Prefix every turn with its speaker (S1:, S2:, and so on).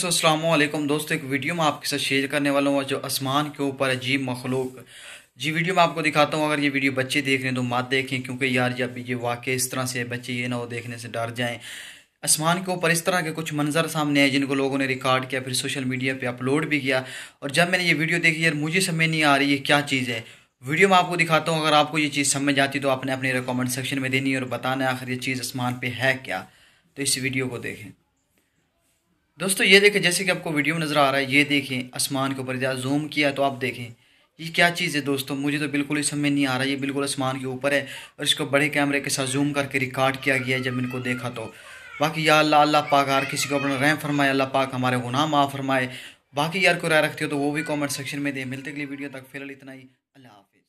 S1: दोस्तों तो वालेकुम दोस्तों एक वीडियो में आपके साथ शेयर करने वाला हूँ जो आसमान के ऊपर अजीब मखलूक जी वीडियो मैं आपको दिखाता हूँ अगर ये वीडियो बच्चे देख रहे हैं तो मत देखें क्योंकि यार जब ये वाक्य इस तरह से बच्चे ये ना हो देखने से डर जाएं आसमान के ऊपर इस तरह के कुछ मंजर सामने आए जिनको लोगों ने रिकॉर्ड किया फिर सोशल मीडिया पर अपलोड भी किया और जब मैंने ये वीडियो देखी यार मुझे समझ नहीं आ रही ये क्या चीज़ है वीडियो में आपको दिखाता हूँ अगर आपको ये चीज़ समझ आती तो आपने अपने रिकॉमेंट सेक्शन में देनी और बताना आखिर ये चीज़ आसमान पर है क्या तो इस वीडियो को देखें दोस्तों ये देखें जैसे कि आपको वीडियो में नज़र आ रहा है ये देखें आसमान के ऊपर जरा जूम किया तो आप देखें ये क्या चीज़ है दोस्तों मुझे तो बिल्कुल ही समझ नहीं आ रहा ये बिल्कुल आसमान के ऊपर है और इसको बड़े कैमरे के साथ जूम करके रिकॉर्ड किया गया है जब इनको देखा तो बाकी या अल्लाह अल्लाह पाक हर किसी को अपना रहम फरमाए अल्लाह पाक हमारे गुनाह माफ़ फरमाए बाकी यार को राय रखती हो तो वो भी कॉमेंट सेक्शन में दे मिलते अगली वीडियो तक फिलहाल इतना
S2: ही
S3: अल्लाह हाफि